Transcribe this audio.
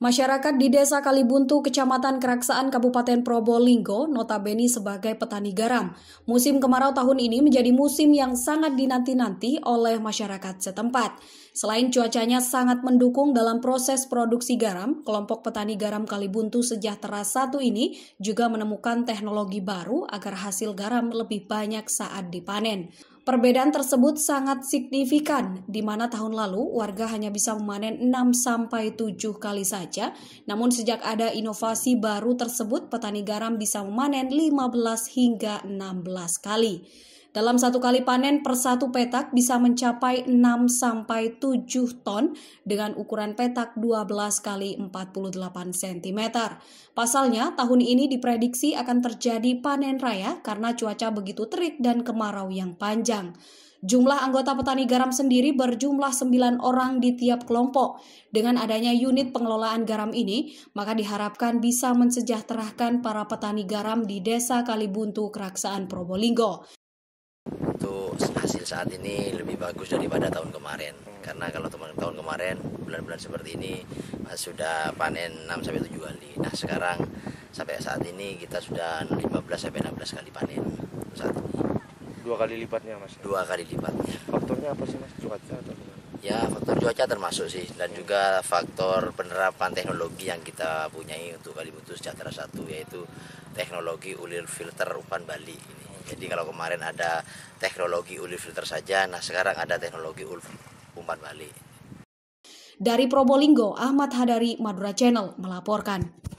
Masyarakat di Desa Kalibuntu, Kecamatan Keraksaan, Kabupaten Probolinggo, notabene sebagai petani garam. Musim kemarau tahun ini menjadi musim yang sangat dinanti-nanti oleh masyarakat setempat. Selain cuacanya sangat mendukung dalam proses produksi garam, kelompok petani garam Kalibuntu Sejahtera satu ini juga menemukan teknologi baru agar hasil garam lebih banyak saat dipanen. Perbedaan tersebut sangat signifikan, di mana tahun lalu warga hanya bisa memanen 6-7 kali saja. Namun sejak ada inovasi baru tersebut, petani garam bisa memanen 15 hingga 16 kali. Dalam satu kali panen per satu petak bisa mencapai 6 sampai 7 ton dengan ukuran petak 12 kali 48 cm. Pasalnya, tahun ini diprediksi akan terjadi panen raya karena cuaca begitu terik dan kemarau yang panjang. Jumlah anggota petani garam sendiri berjumlah 9 orang di tiap kelompok. Dengan adanya unit pengelolaan garam ini, maka diharapkan bisa mensejahterahkan para petani garam di Desa Kalibuntu, Keraksaan Probolinggo untuk hasil saat ini lebih bagus daripada tahun kemarin karena kalau teman tahun kemarin bulan-bulan seperti ini sudah panen 6 sampai 7 kali. Nah, sekarang sampai saat ini kita sudah 15 sampai 16 kali panen saat ini. Dua kali lipatnya, Mas. Dua kali lipatnya. Faktornya apa sih, Mas? Cuaca atau gimana? Ya, faktor cuaca termasuk sih dan juga faktor penerapan teknologi yang kita punyai untuk kali Sejahtera satu yaitu teknologi ulir filter umpan Bali ini. Jadi kalau kemarin ada teknologi uli filter saja, nah sekarang ada teknologi umpan balik. Dari Probolinggo, Ahmad Hadari, Madura Channel melaporkan.